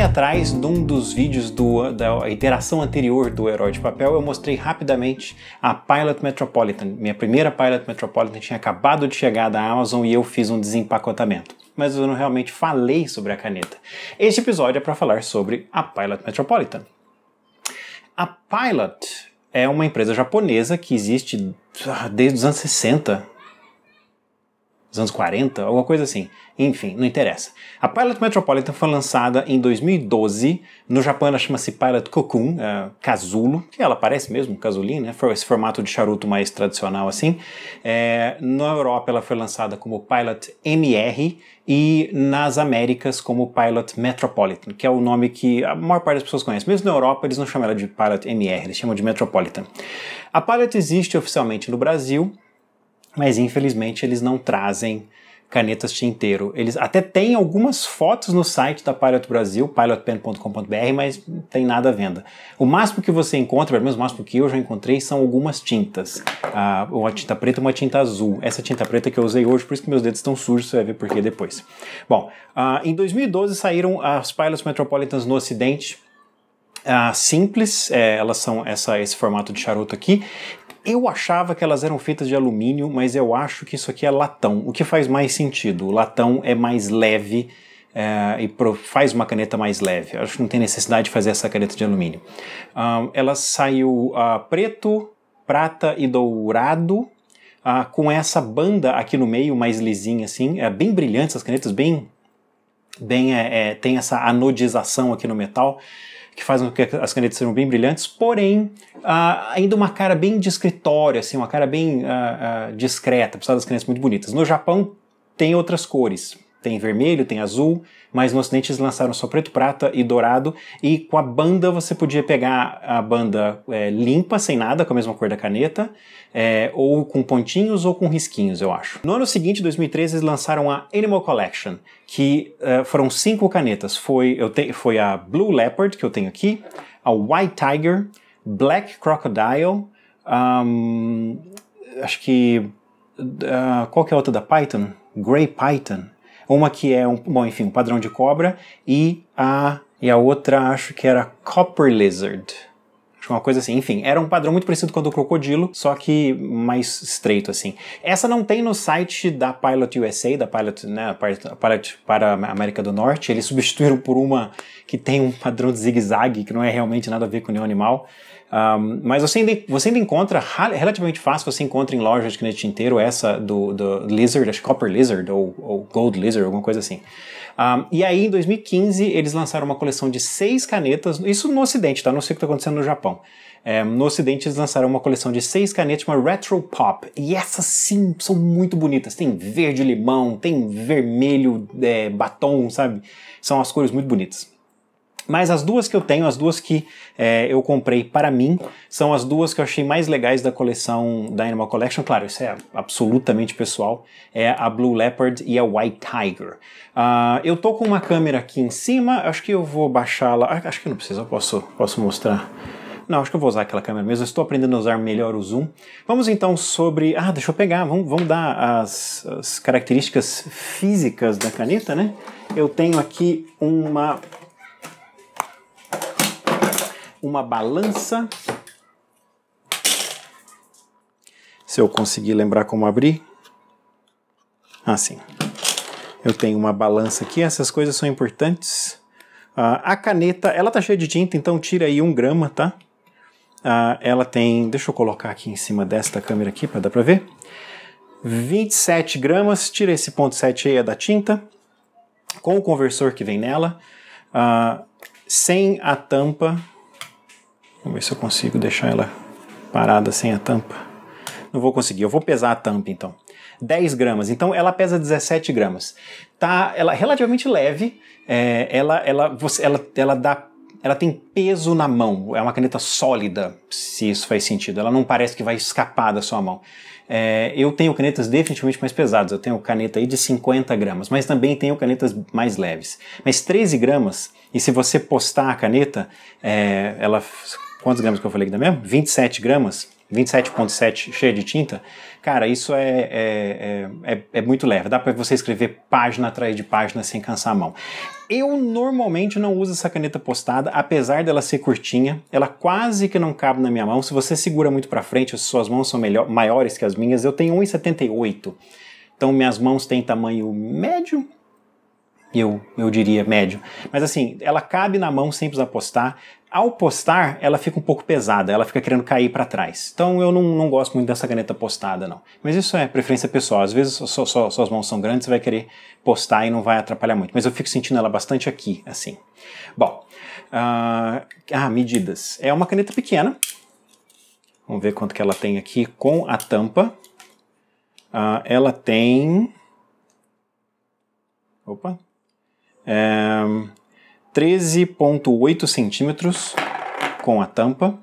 voltem atrás num dos vídeos do, da iteração anterior do Herói de Papel, eu mostrei rapidamente a Pilot Metropolitan. Minha primeira Pilot Metropolitan tinha acabado de chegar da Amazon e eu fiz um desempacotamento. Mas eu não realmente falei sobre a caneta. Este episódio é para falar sobre a Pilot Metropolitan. A Pilot é uma empresa japonesa que existe desde os anos 60, dos anos 40, alguma coisa assim. Enfim, não interessa. A Pilot Metropolitan foi lançada em 2012. No Japão ela chama-se Pilot Cocoon, é, casulo, que ela parece mesmo casulinho, né? Esse formato de charuto mais tradicional assim. É, na Europa ela foi lançada como Pilot MR e nas Américas como Pilot Metropolitan, que é o nome que a maior parte das pessoas conhece. Mesmo na Europa eles não chamam ela de Pilot MR, eles chamam de Metropolitan. A Pilot existe oficialmente no Brasil mas infelizmente eles não trazem canetas tinteiro. Eles até têm algumas fotos no site da Pilot Brasil, pilotpen.com.br, mas não tem nada à venda. O máximo que você encontra, pelo menos o máximo que eu já encontrei, são algumas tintas. Ah, uma tinta preta e uma tinta azul. Essa tinta preta que eu usei hoje, por isso que meus dedos estão sujos, você vai ver por que depois. Bom, ah, em 2012 saíram as Pilots Metropolitans no Ocidente, ah, simples, é, elas são essa, esse formato de charuto aqui, eu achava que elas eram feitas de alumínio, mas eu acho que isso aqui é latão, o que faz mais sentido. O latão é mais leve é, e faz uma caneta mais leve. Eu acho que não tem necessidade de fazer essa caneta de alumínio. Uh, ela saiu uh, preto, prata e dourado. Uh, com essa banda aqui no meio, mais lisinha assim, é bem brilhante essas canetas, bem, bem é, é, tem essa anodização aqui no metal que fazem com que as canetas sejam bem brilhantes, porém, ah, ainda uma cara bem de escritório, assim, uma cara bem ah, ah, discreta, apesar das canetas muito bonitas. No Japão, tem outras cores. Tem vermelho, tem azul, mas no Ocidente eles lançaram só preto, prata e dourado. E com a banda você podia pegar a banda é, limpa, sem nada, com a mesma cor da caneta, é, ou com pontinhos ou com risquinhos, eu acho. No ano seguinte, 2013, eles lançaram a Animal Collection, que é, foram cinco canetas. Foi, eu te, foi a Blue Leopard, que eu tenho aqui, a White Tiger, Black Crocodile, um, acho que. Uh, qual que é a outra da Python? Grey Python. Uma que é, um, bom, enfim, um padrão de cobra e a, e a outra acho que era Copper Lizard uma coisa assim. Enfim, era um padrão muito parecido com o do crocodilo, só que mais estreito, assim. Essa não tem no site da Pilot USA, da Pilot, né, Pilot para a América do Norte. Eles substituíram por uma que tem um padrão de zigue-zague, que não é realmente nada a ver com nenhum animal. Um, mas você ainda, você ainda encontra relativamente fácil, você encontra em lojas de cliente inteiro essa do, do Lizard, acho que Copper Lizard ou, ou Gold Lizard, alguma coisa assim. Um, ah, e aí, em 2015, eles lançaram uma coleção de seis canetas, isso no Ocidente, tá? Não sei o que está acontecendo no Japão. É, no Ocidente, eles lançaram uma coleção de seis canetas uma Retro Pop. E essas sim são muito bonitas. Tem verde limão, tem vermelho é, batom, sabe? São as cores muito bonitas. Mas as duas que eu tenho, as duas que é, eu comprei para mim, são as duas que eu achei mais legais da coleção da Animal Collection. Claro, isso é absolutamente pessoal. É a Blue Leopard e a White Tiger. Uh, eu tô com uma câmera aqui em cima, acho que eu vou baixá-la. Ah, acho que não precisa, eu posso, posso mostrar. Não, acho que eu vou usar aquela câmera mesmo. estou aprendendo a usar melhor o zoom. Vamos então sobre. Ah, deixa eu pegar. Vamos, vamos dar as, as características físicas da caneta, né? Eu tenho aqui uma uma balança. Se eu conseguir lembrar como abrir. Assim. Eu tenho uma balança aqui, essas coisas são importantes. Uh, a caneta, ela tá cheia de tinta, então tira aí um grama, tá? Uh, ela tem, deixa eu colocar aqui em cima desta câmera aqui para dar para ver. 27 gramas, tira esse ponto 7 aí é da tinta, com o conversor que vem nela, uh, sem a tampa, Vamos ver se eu consigo deixar ela parada sem a tampa. Não vou conseguir, eu vou pesar a tampa então. 10 gramas, então ela pesa 17 gramas. Tá, ela é relativamente leve, é, ela, ela, você, ela, ela dá ela tem peso na mão, é uma caneta sólida, se isso faz sentido. Ela não parece que vai escapar da sua mão. É, eu tenho canetas definitivamente mais pesadas, eu tenho caneta aí de 50 gramas, mas também tenho canetas mais leves. Mas 13 gramas, e se você postar a caneta, é, ela quantos gramas que eu falei aqui da mesmo? 27 gramas, 27,7 cheia de tinta. Cara, isso é, é, é, é, é muito leve. Dá para você escrever página atrás de página sem cansar a mão. Eu normalmente não uso essa caneta postada, apesar dela ser curtinha, ela quase que não cabe na minha mão. Se você segura muito para frente, as suas mãos são melhor, maiores que as minhas. Eu tenho 1,78, então minhas mãos têm tamanho médio, eu, eu diria médio. Mas assim, ela cabe na mão sem precisar postar ao postar, ela fica um pouco pesada, ela fica querendo cair para trás. Então eu não, não, gosto muito dessa caneta postada, não. Mas isso é preferência pessoal. Às vezes só, só, suas mãos são grandes, você vai querer postar e não vai atrapalhar muito. Mas eu fico sentindo ela bastante aqui, assim. Bom, uh, ah, medidas. É uma caneta pequena. Vamos ver quanto que ela tem aqui com a tampa. Uh, ela tem... Opa. É... 13,8 centímetros com a tampa.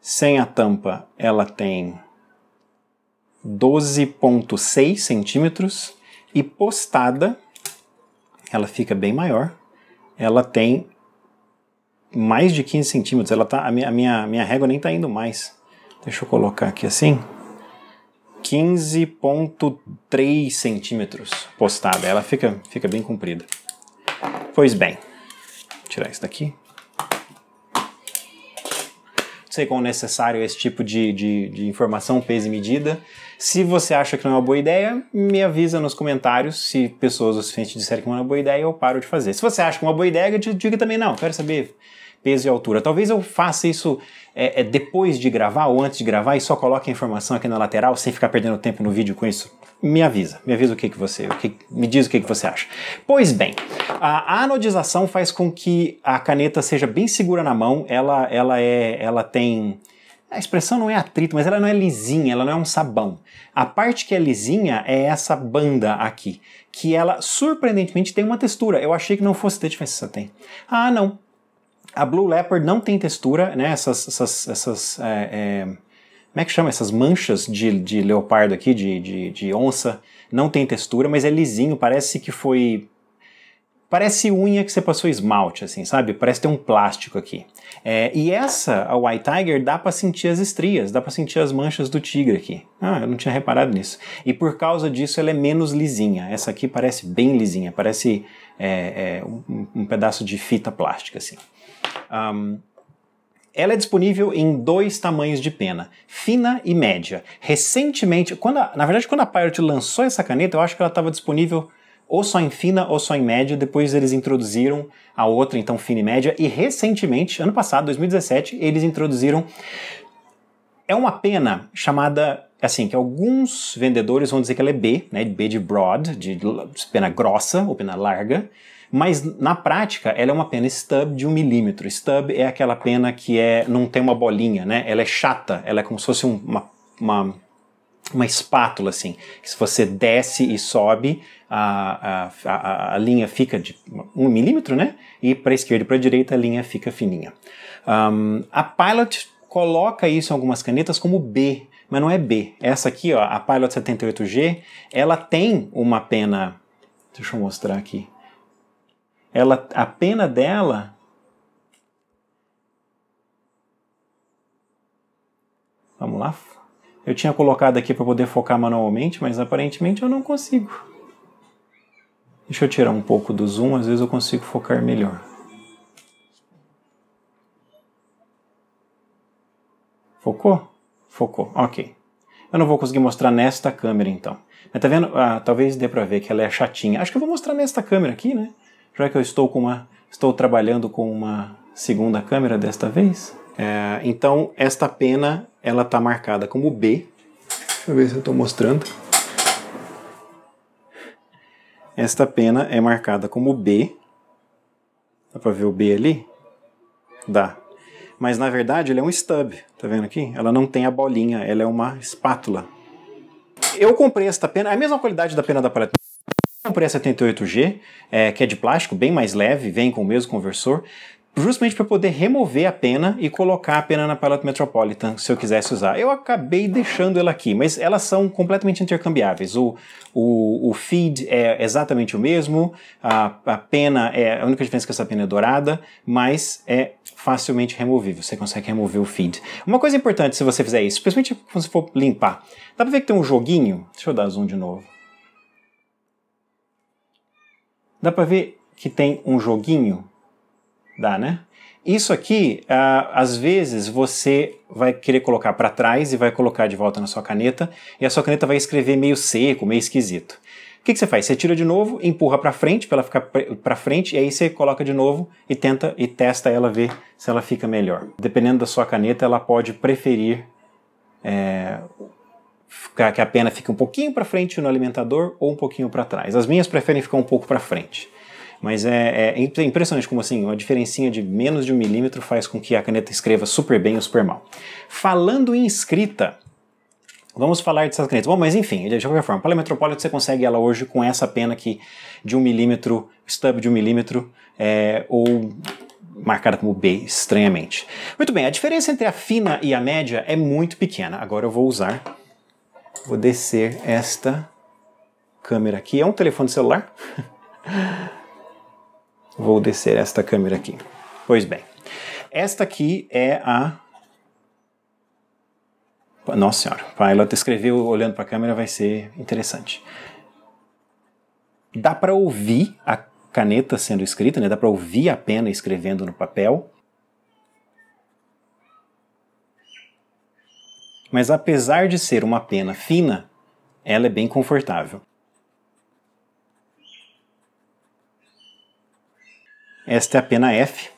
Sem a tampa, ela tem 12,6 centímetros e postada, ela fica bem maior, ela tem mais de 15 centímetros. Ela tá, a minha, a minha, minha régua nem está indo mais. Deixa eu colocar aqui assim. 15,3 centímetros postada. Ela fica, fica bem comprida. Pois bem, Vou tirar isso daqui. Não sei quão necessário é esse tipo de, de, de informação, peso e medida. Se você acha que não é uma boa ideia, me avisa nos comentários se pessoas o suficiente disserem que não é uma boa ideia, eu paro de fazer. Se você acha que é uma boa ideia, diga também não, quero saber peso e altura. Talvez eu faça isso é, é, depois de gravar ou antes de gravar e só coloque a informação aqui na lateral sem ficar perdendo tempo no vídeo com isso. Me avisa, me avisa o que, que você, o que, me diz o que, que você acha. Pois bem, a anodização faz com que a caneta seja bem segura na mão, ela, ela, é, ela tem a expressão não é atrito, mas ela não é lisinha, ela não é um sabão. A parte que é lisinha é essa banda aqui, que ela surpreendentemente tem uma textura. Eu achei que não fosse ter, mas essa tem. Ah, não. A Blue Leopard não tem textura, né? Essas, essas, essas é, é, como é que chama? Essas manchas de, de leopardo aqui, de, de, de onça, não tem textura, mas é lisinho, parece que foi parece unha que você passou esmalte, assim, sabe? Parece ter um plástico aqui. É, e essa, a White Tiger, dá para sentir as estrias, dá para sentir as manchas do tigre aqui. Ah, eu não tinha reparado nisso. E por causa disso ela é menos lisinha. Essa aqui parece bem lisinha, parece é, é, um, um, pedaço de fita plástica, assim. Um, ela é disponível em dois tamanhos de pena, fina e média. Recentemente, quando a, na verdade, quando a Pirate lançou essa caneta, eu acho que ela estava disponível ou só em fina ou só em média, depois eles introduziram a outra, então fina e média, e recentemente, ano passado, 2017, eles introduziram é uma pena chamada assim, que alguns vendedores vão dizer que ela é B, né, B de broad, de pena grossa ou pena larga, mas na prática, ela é uma pena stub de um milímetro. Stub é aquela pena que é, não tem uma bolinha, né? Ela é chata, ela é como se fosse um, uma, uma, uma, espátula, assim. Que se você desce e sobe, a, a, a, a linha fica de um milímetro, né? E para esquerda e para direita, a linha fica fininha. Um, a Pilot coloca isso em algumas canetas como B, mas não é B. Essa aqui, ó, a Pilot 78G, ela tem uma pena. Deixa eu mostrar aqui ela, a pena dela Vamos lá. Eu tinha colocado aqui para poder focar manualmente, mas aparentemente eu não consigo. Deixa eu tirar um pouco do zoom, às vezes eu consigo focar melhor. Focou? Focou, ok. Eu não vou conseguir mostrar nesta câmera então. Mas tá vendo? Ah, talvez dê para ver que ela é chatinha. Acho que eu vou mostrar nesta câmera aqui, né? já que eu estou com uma, estou trabalhando com uma segunda câmera desta vez, é, então esta pena ela está marcada como B. Deixa eu ver se eu estou mostrando. Esta pena é marcada como B. Dá para ver o B ali? Dá. Mas na verdade ele é um stub, tá vendo aqui? Ela não tem a bolinha, ela é uma espátula. Eu comprei esta pena, é a mesma qualidade da pena da paleta por essa 78G, é, que é de plástico, bem mais leve, vem com o mesmo conversor, justamente para poder remover a pena e colocar a pena na Pilot Metropolitan, se eu quisesse usar. Eu acabei deixando ela aqui, mas elas são completamente intercambiáveis. O, o, o feed é exatamente o mesmo, a, a pena é... A única diferença é que essa pena é dourada, mas é facilmente removível. Você consegue remover o feed. Uma coisa importante se você fizer isso, principalmente quando você for limpar, dá para ver que tem um joguinho... Deixa eu dar zoom de novo Dá para ver que tem um joguinho? Dá, né? Isso aqui, ah, às vezes, você vai querer colocar para trás e vai colocar de volta na sua caneta, e a sua caneta vai escrever meio seco, meio esquisito. O que, que você faz? Você tira de novo, empurra para frente, para ela ficar para frente, e aí você coloca de novo e tenta e testa ela ver se ela fica melhor. Dependendo da sua caneta, ela pode preferir é, que a pena fique um pouquinho para frente no alimentador ou um pouquinho para trás. As minhas preferem ficar um pouco para frente. Mas é, é, é, é, impressionante como assim, uma diferencinha de menos de um milímetro faz com que a caneta escreva super bem ou super mal. Falando em escrita, vamos falar dessas canetas. Bom, mas enfim, de qualquer forma, para a Metropolitan você consegue ela hoje com essa pena aqui de um milímetro, stub de um milímetro, é, ou marcada como B, estranhamente. Muito bem, a diferença entre a fina e a média é muito pequena. Agora eu vou usar Vou descer esta câmera aqui. É um telefone celular? Vou descer esta câmera aqui. Pois bem. Esta aqui é a nossa senhora, Pilot escreveu olhando para a câmera vai ser interessante. Dá para ouvir a caneta sendo escrita, né? dá para ouvir a pena escrevendo no papel. Mas apesar de ser uma pena fina, ela é bem confortável. Esta é a pena F.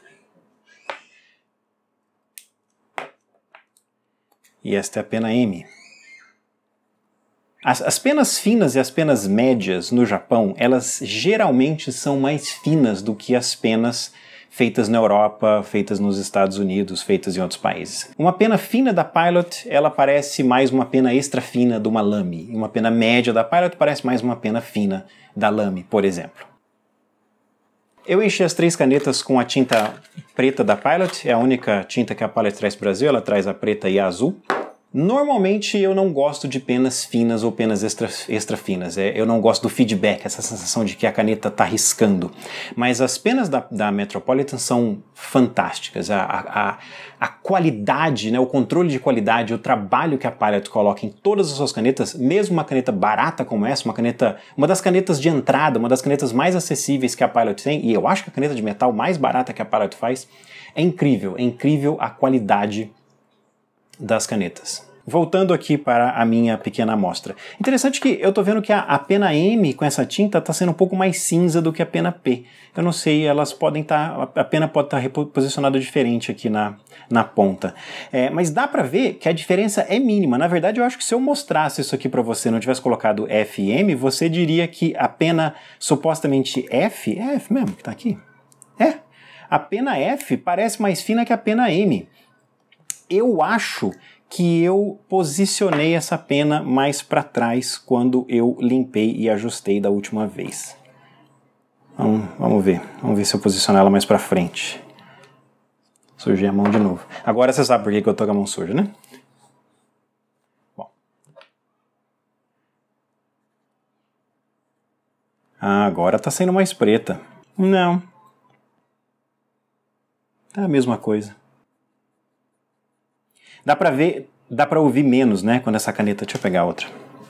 E esta é a pena M. As, as, penas finas e as penas médias no Japão, elas geralmente são mais finas do que as penas feitas na Europa, feitas nos Estados Unidos, feitas em outros países. Uma pena fina da Pilot, ela parece mais uma pena extra fina de uma lame. Uma pena média da Pilot parece mais uma pena fina da lame, por exemplo. Eu enchi as três canetas com a tinta preta da Pilot, é a única tinta que a Pilot traz para o Brasil, ela traz a preta e a azul. Normalmente eu não gosto de penas finas ou penas extra, extra finas. É, eu não gosto do feedback, essa sensação de que a caneta está riscando. Mas as penas da, da Metropolitan são fantásticas. A, a, a qualidade, né, o controle de qualidade, o trabalho que a Pilot coloca em todas as suas canetas, mesmo uma caneta barata como essa, uma caneta, uma das canetas de entrada, uma das canetas mais acessíveis que a Pilot tem, e eu acho que a caneta de metal mais barata que a Pilot faz, é incrível, é incrível a qualidade das canetas. Voltando aqui para a minha pequena amostra. Interessante que eu estou vendo que a, a, pena M com essa tinta está sendo um pouco mais cinza do que a pena P. Eu não sei, elas podem estar. Tá, a pena pode estar tá posicionada diferente aqui na, na ponta. É, mas dá para ver que a diferença é mínima. Na verdade, eu acho que se eu mostrasse isso aqui para você, não tivesse colocado F e M, você diria que a pena supostamente F, é F mesmo que está aqui? É. A pena F parece mais fina que a pena M eu acho que eu posicionei essa pena mais para trás quando eu limpei e ajustei da última vez. Vamos, vamos ver. Vamos ver se eu posiciono ela mais para frente. Surgiu a mão de novo. Agora você sabe por que, eu tô com a mão suja, né? Bom. Ah, agora tá sendo mais preta. Não. É a mesma coisa. Dá pra ver, dá pra ouvir menos, né? Quando essa caneta. Deixa eu pegar outra.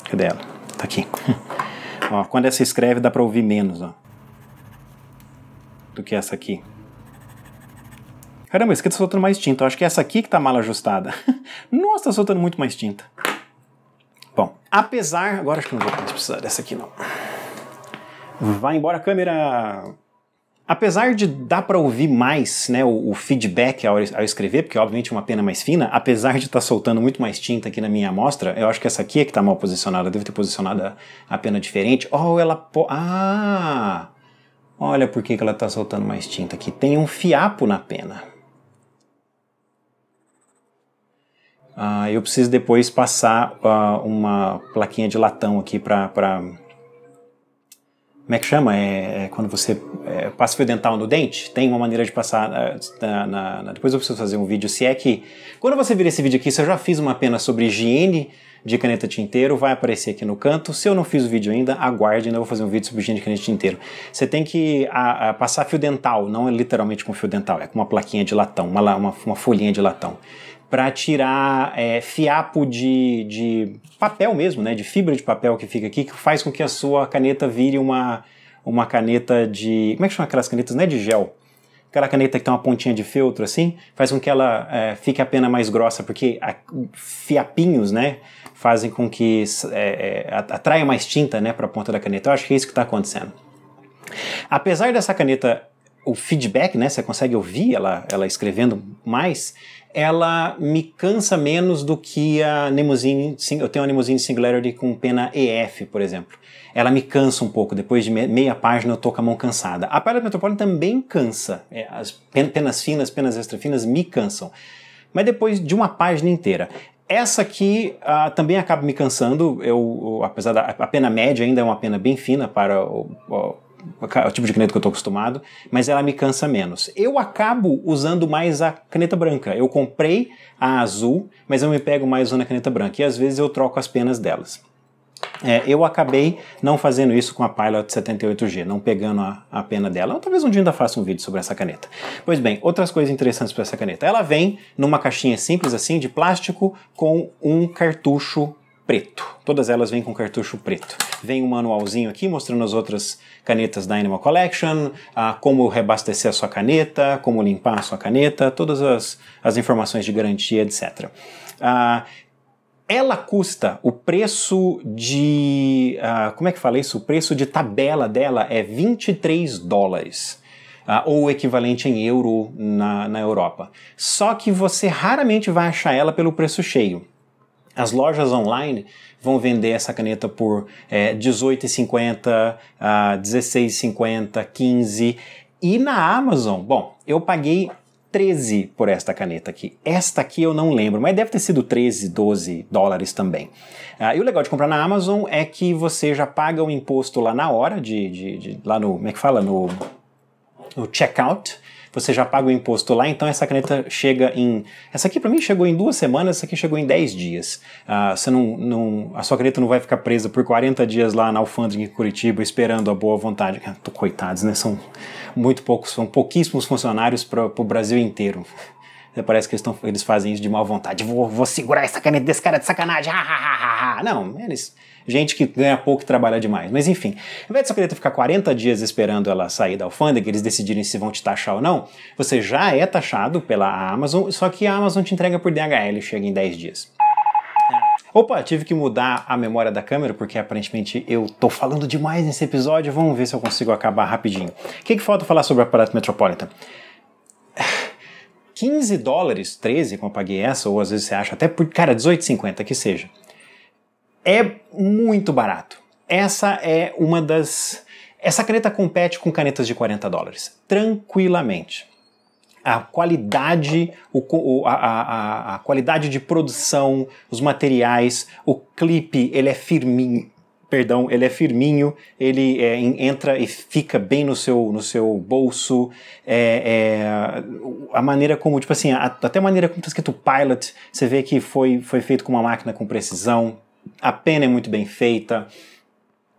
Cadê ela? Tá aqui. ó, quando essa escreve, dá pra ouvir menos, ó. Do que essa aqui. Caramba, isso aqui tá soltando mais tinta. Eu acho que é essa aqui que tá mal ajustada. Nossa, tá soltando muito mais tinta. Bom, apesar. Agora acho que não vou precisar dessa aqui, não. Vai embora, câmera! Apesar de dar para ouvir mais né, o, o feedback ao, ao, escrever, porque obviamente é uma pena mais fina, apesar de estar tá soltando muito mais tinta aqui na minha amostra, eu acho que essa aqui é que está mal posicionada, eu devo ter posicionado a, a pena diferente. Oh, ela... Po ah! Olha por que, que ela está soltando mais tinta aqui. Tem um fiapo na pena. Ah, eu preciso depois passar ah, uma plaquinha de latão aqui para como é que chama? É, é quando você é, passa fio dental no dente? Tem uma maneira de passar. É, na, na, na, depois eu preciso fazer um vídeo. Se é que. Quando você vir esse vídeo aqui, se eu já fiz uma pena sobre higiene de caneta tinteiro, vai aparecer aqui no canto. Se eu não fiz o vídeo ainda, aguarde, ainda né? vou fazer um vídeo sobre higiene de caneta tinteiro. Você tem que a, a, passar fio dental, não é literalmente com fio dental, é com uma plaquinha de latão, uma, uma, uma folhinha de latão para tirar é, fiapo de, de papel mesmo, né, de fibra de papel que fica aqui, que faz com que a sua caneta vire uma, uma caneta de. Como é que chama aquelas canetas? Não é de gel. Aquela caneta que tem uma pontinha de feltro assim, faz com que ela é, fique a pena mais grossa, porque a, fiapinhos, né, fazem com que é, é, atraia mais tinta, né, para a ponta da caneta. Eu acho que é isso que está acontecendo. Apesar dessa caneta o feedback, né? Você consegue ouvir ela, ela escrevendo mais. Ela me cansa menos do que a Nemuzine. Eu tenho a Nemuzine Singularity com pena EF, por exemplo. Ela me cansa um pouco. Depois de meia página eu tô com a mão cansada. A Pilot Metropolitan também cansa. É, as penas finas, penas extra finas me cansam. Mas depois de uma página inteira. Essa aqui uh, também acaba me cansando. Eu, apesar da a pena média ainda é uma pena bem fina para o, o o tipo de caneta que eu estou acostumado, mas ela me cansa menos. Eu acabo usando mais a caneta branca. Eu comprei a azul, mas eu me pego mais usando a caneta branca e às vezes eu troco as penas delas. É, eu acabei não fazendo isso com a Pilot 78G, não pegando a, a pena dela. talvez um dia ainda faça um vídeo sobre essa caneta. Pois bem, outras coisas interessantes para essa caneta. Ela vem numa caixinha simples assim de plástico com um cartucho preto. Todas elas vêm com cartucho preto. Vem um manualzinho aqui mostrando as outras canetas da Animal Collection, a ah, como reabastecer a sua caneta, como limpar a sua caneta, todas as, as informações de garantia, etc. Ah, ela custa o preço de. Ah, como é que fala isso? O preço de tabela dela é 23 dólares. Uh, ou o equivalente em euro na, na Europa. Só que você raramente vai achar ela pelo preço cheio. As lojas online vão vender essa caneta por é, R$18,50, 16,50, R$16,50, 15 E na Amazon, bom, eu paguei 13 por esta caneta aqui. Esta aqui eu não lembro, mas deve ter sido 13, 12 dólares também. Ah, e o legal de comprar na Amazon é que você já paga o imposto lá na hora, de, de, de lá no, como é que fala? No, no checkout você já paga o imposto lá, então essa caneta chega em. Essa aqui para mim chegou em duas semanas, essa aqui chegou em dez dias. Ah, você não, não, a sua caneta não vai ficar presa por 40 dias lá na alfândega em Curitiba esperando a boa vontade. Ah, tô, coitados, né? São muito poucos, são pouquíssimos funcionários para o Brasil inteiro. Parece que eles, tão, eles fazem isso de má vontade. Vou, vou segurar essa caneta desse cara de sacanagem. Ha, ha, ha, ha. Não, eles gente que ganha pouco e trabalha demais. Mas enfim, ao invés de você ficar 40 dias esperando ela sair da alfândega, eles decidirem se vão te taxar ou não, você já é taxado pela Amazon, só que a Amazon te entrega por DHL, e chega em 10 dias. Opa, tive que mudar a memória da câmera porque aparentemente eu tô falando demais nesse episódio. Vamos ver se eu consigo acabar rapidinho. O que, que falta falar sobre o aparato Metropolitan? 15 dólares, 13 como eu paguei essa, ou às vezes você acha até por, cara, 18,50, que seja é muito barato. Essa é uma das. Essa caneta compete com canetas de 40 dólares, tranquilamente. A qualidade, o, a, a, a qualidade de produção, os materiais, o clipe, ele é firminho, perdão, ele é firminho, ele é, entra e fica bem no seu, no seu bolso, é, é, a maneira como, tipo assim, a, até a maneira como está escrito Pilot, você vê que foi, foi feito com uma máquina com precisão, a pena é muito bem feita,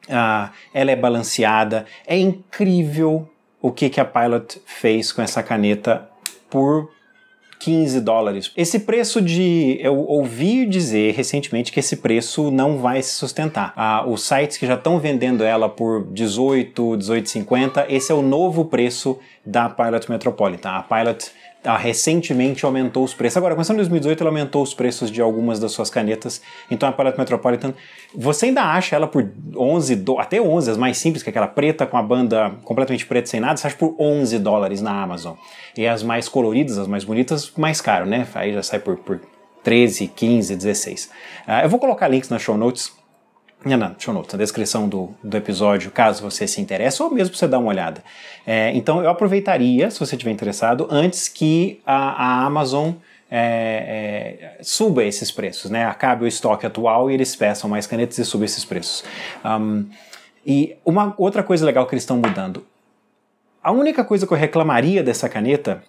ela é balanceada. É incrível o que, que a Pilot fez com essa caneta por 15 dólares. Esse preço de. Eu ouvi dizer recentemente que esse preço não vai se sustentar. os sites que já estão vendendo ela por 18, 18,50, esse é o novo preço da Pilot Metropolitan. A Pilot ah, recentemente aumentou os preços. Agora, começando em 2018, ela aumentou os preços de algumas das suas canetas. Então a Palette Metropolitan, você ainda acha ela por 11, do... até 11, as mais simples, que é aquela preta com a banda completamente preta sem nada, você acha por 11 dólares na Amazon. E as mais coloridas, as mais bonitas, mais caro, né? Aí já sai por, por 13, 15, 16. Ah, eu vou colocar links nas show notes na, na show notes, na descrição do, do episódio, caso você se interesse, ou mesmo você dar uma olhada. É, então eu aproveitaria, se você estiver interessado, antes que a, a Amazon é, é, suba esses preços, né? Acabe o estoque atual e eles peçam mais canetas e suba esses preços. Um, e uma outra coisa legal que eles estão mudando. A única coisa que eu reclamaria dessa caneta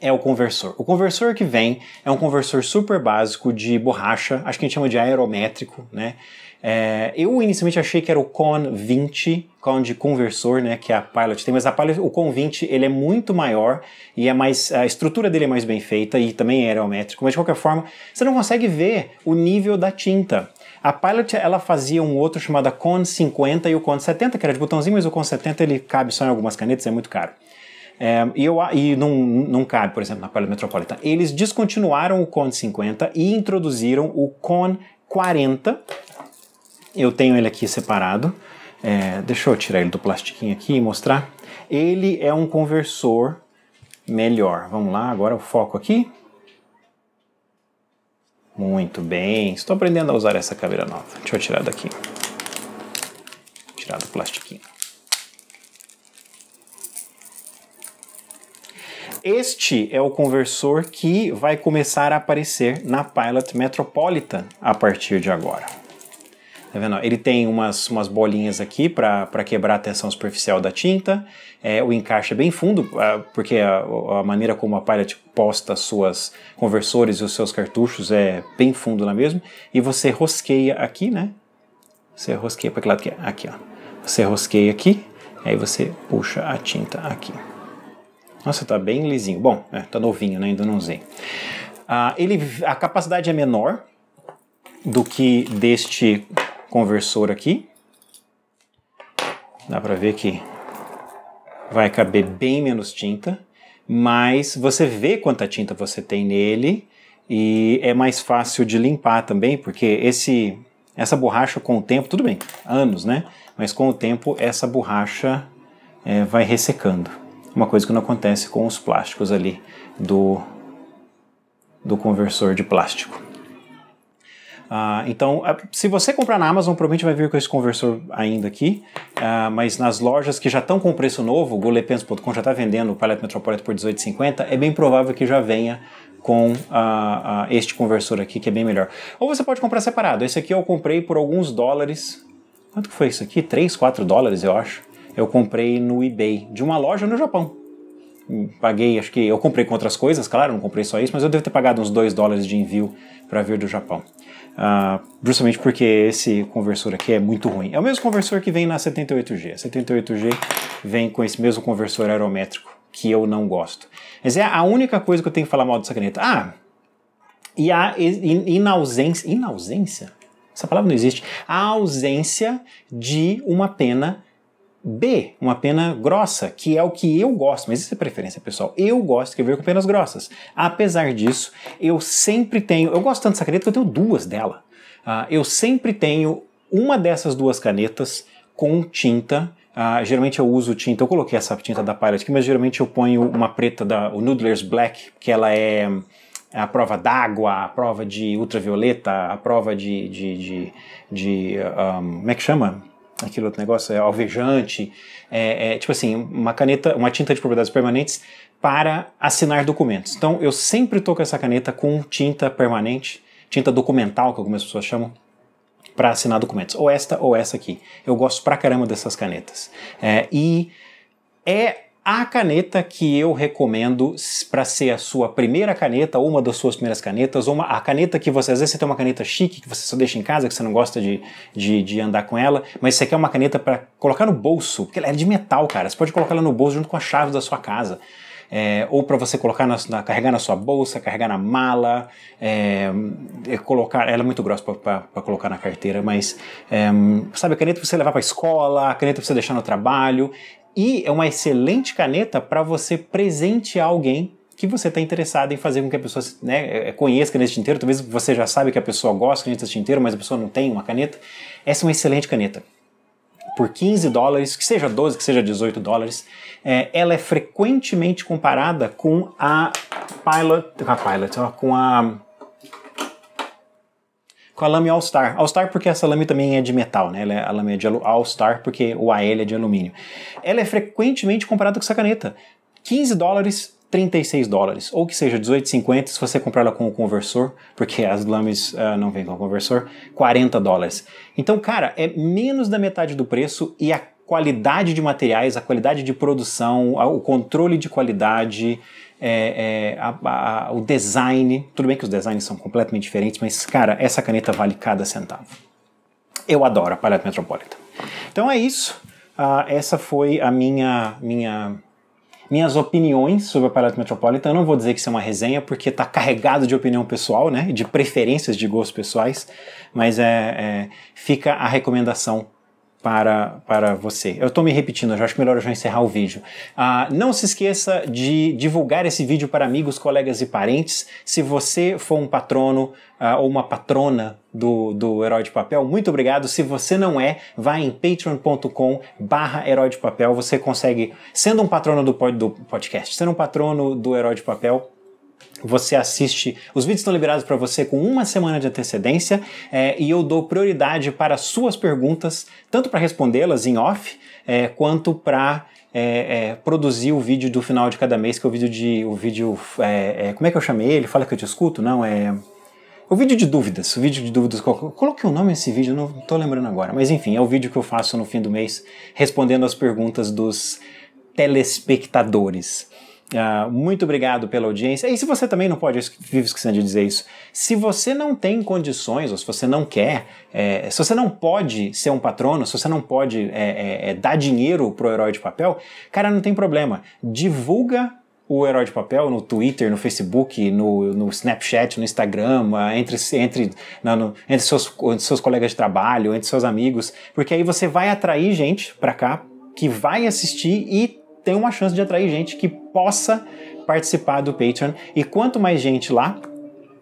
é o conversor. O conversor que vem é um conversor super básico de borracha, acho que a gente chama de aerométrico, né? É, eu inicialmente achei que era o Con 20, Con de conversor, né, que é a Pilot tem, mas a Pilot, o Con 20 ele é muito maior e é mais a estrutura dele é mais bem feita e também é aerométrico, mas de qualquer forma você não consegue ver o nível da tinta. A Pilot ela fazia um outro chamado Con 50 e o Con 70, que era de botãozinho, mas o Con 70 ele cabe só em algumas canetas, é muito caro. É, e, eu, e não, não cabe, por exemplo, na Pilot Metropolitan. Eles descontinuaram o Con 50 e introduziram o Con 40, eu tenho ele aqui separado. É, deixa eu tirar ele do plastiquinho aqui e mostrar. Ele é um conversor melhor. Vamos lá, agora o foco aqui. Muito bem, estou aprendendo a usar essa câmera nova. Deixa eu tirar daqui. Tirar do plastiquinho. Este é o conversor que vai começar a aparecer na Pilot Metropolitan a partir de agora. Tá vendo? Ele tem umas, umas bolinhas aqui para quebrar a tensão superficial da tinta. É, o encaixe é bem fundo, ah, porque a, a maneira como a Pilot tipo, posta suas conversores e os seus cartuchos é bem fundo na mesmo. E você rosqueia aqui, né? Você rosqueia para que lado que é? Aqui, ó. Você rosqueia aqui, aí você puxa a tinta aqui. Nossa, tá bem lisinho. Bom, é, tá novinho, né? Ainda não usei. Ah, ele, a capacidade é menor do que deste conversor aqui. Dá para ver que vai caber bem menos tinta, mas você vê quanta tinta você tem nele e é mais fácil de limpar também, porque esse essa borracha com o tempo, tudo bem, anos, né? Mas com o tempo essa borracha é, vai ressecando. Uma coisa que não acontece com os plásticos ali do, do conversor de plástico. Uh, então, ah, se você comprar na Amazon, provavelmente vai vir com esse conversor ainda aqui, uh, mas nas lojas que já estão com preço novo, o golepens.com já está vendendo o Palette Metropolitan por 18,50, é bem provável que já venha com uh, este conversor aqui, que é bem melhor. Ou você pode comprar separado. Esse aqui eu comprei por alguns dólares. Quanto foi isso aqui? 3, 4 dólares, eu acho. Eu comprei no eBay, de uma loja no Japão paguei, acho que eu comprei com outras coisas, claro, não comprei só isso, mas eu devo ter pagado uns 2 dólares de envio para vir do Japão. Uh, justamente porque esse conversor aqui é muito ruim. É o mesmo conversor que vem na 78G. A 78G vem com esse mesmo conversor aerométrico, que eu não gosto. Mas é a única coisa que eu tenho que falar mal dessa caneta. Ah, e, a, e, ausência... E na ausência? Essa palavra não existe. A ausência de uma pena B, uma pena grossa, que é o que eu gosto, mas isso é preferência pessoal. Eu gosto de escrever com penas grossas. Apesar disso, eu sempre tenho. Eu gosto tanto dessa caneta que eu tenho duas dela. Uh, eu sempre tenho uma dessas duas canetas com tinta. Uh, geralmente eu uso tinta, eu coloquei essa tinta da Pilot aqui, mas geralmente eu ponho uma preta da o Noodler's Black, que ela é a prova d'água, a prova de ultravioleta, a prova de. de, de, de um, ah, como é que chama? aquele outro negócio, é alvejante, é, é, tipo assim, uma caneta, uma tinta de propriedades permanentes para assinar documentos. Então eu sempre estou com essa caneta com tinta permanente, tinta documental, que algumas pessoas chamam, para assinar documentos. Ou esta ou essa aqui. Eu gosto pra caramba dessas canetas. É, e é a caneta que eu recomendo para ser a sua primeira caneta, ou uma das suas primeiras canetas, ou uma, a caneta que você, às vezes você tem uma caneta chique que você só deixa em casa, que você não gosta de, de, de andar com ela, mas você quer uma caneta para colocar no bolso, porque ela é de metal, cara. Você pode colocar ela no bolso junto com a chave da sua casa. É, ou para você colocar na, na, carregar na sua bolsa, carregar na mala, é, é colocar. Ela é muito grossa para colocar na carteira, mas é, sabe a caneta para você levar para escola, a caneta para você deixar no trabalho. E é uma excelente caneta para você presentear alguém que você está interessado em fazer com que a pessoa né, é, conheça caneta tinteiro. Talvez você já sabe que a pessoa gosta de caneta tinteiro, mas a pessoa não tem uma caneta. Essa é uma excelente caneta. Por 15 dólares, que seja 12, que seja 18 dólares, é, ela é frequentemente comparada com a Pilot, com a Pilot, com a com a lame All-Star. All-Star porque essa lame também é de metal, né? É, a lame é de All-Star porque o AL é de alumínio. Ela é frequentemente comparada com essa caneta. 15 dólares 36 dólares, ou que seja 18,50 se você comprar ela com o conversor, porque as lames uh, ah, não vêm com o conversor, 40 dólares. Então, cara, é menos da metade do preço e a qualidade de materiais, a qualidade de produção, o controle de qualidade, é, é, a, a, o design. Tudo bem que os designs são completamente diferentes, mas, cara, essa caneta vale cada centavo. Eu adoro a Palette Metropolitan. Então é isso. Uh, essa foi a minha, minha minhas opiniões sobre a Palette Metropolitan. Eu não vou dizer que isso é uma resenha, porque está carregado de opinião pessoal, né? De preferências de gostos pessoais. Mas é, é fica a recomendação para, para você. Eu estou me repetindo, eu acho melhor eu já encerrar o vídeo. Ah, não se esqueça de divulgar esse vídeo para amigos, colegas e parentes. Se você for um patrono ah, ou uma patrona do, do Herói de Papel, muito obrigado. Se você não é, vá em patreon.com barra Herói de Papel. Você consegue, sendo um patrono do, pod, do podcast, sendo um patrono do Herói de Papel, você assiste, os vídeos estão liberados para você com uma semana de antecedência é, e eu dou prioridade para suas perguntas, tanto para respondê-las em off, é, quanto para é, é, produzir o vídeo do final de cada mês, que é o vídeo de. O vídeo, é, é, como é que eu chamei ele? Fala que eu te escuto? Não, é. O vídeo de dúvidas, o vídeo de dúvidas, coloquei o nome nesse vídeo, não estou lembrando agora, mas enfim, é o vídeo que eu faço no fim do mês respondendo as perguntas dos telespectadores. Uh, muito obrigado pela audiência. E se você também não pode, eu vivo esquecendo de dizer isso. Se você não tem condições, ou se você não quer, é, se você não pode ser um patrono, se você não pode é, é, é dar dinheiro pro herói de papel, cara, não tem problema. Divulga o Herói de Papel no Twitter, no Facebook, no, no Snapchat, no Instagram, ah, entre, entre, não, no, entre, seus, entre seus colegas de trabalho, entre seus amigos, porque aí você vai atrair gente para cá que vai assistir e tem uma chance de atrair gente que possa participar do Patreon. E quanto mais gente lá,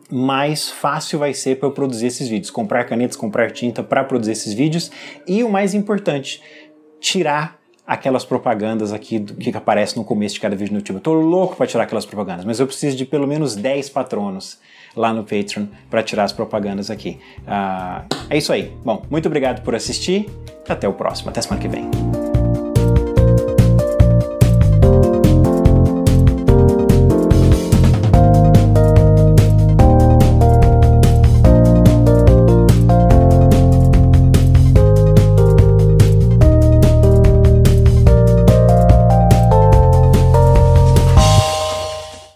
mais fácil vai ser para eu produzir esses vídeos, comprar canetas, comprar tinta para produzir esses vídeos e o mais importante, tirar aquelas propagandas aqui do, que aparecem no começo de cada vídeo no YouTube. Eu tô louco para tirar aquelas propagandas, mas eu preciso de pelo menos 10 patronos lá no Patreon para tirar as propagandas aqui. Ah, é isso aí. Bom, muito obrigado por assistir. Até o próximo. Até semana que vem.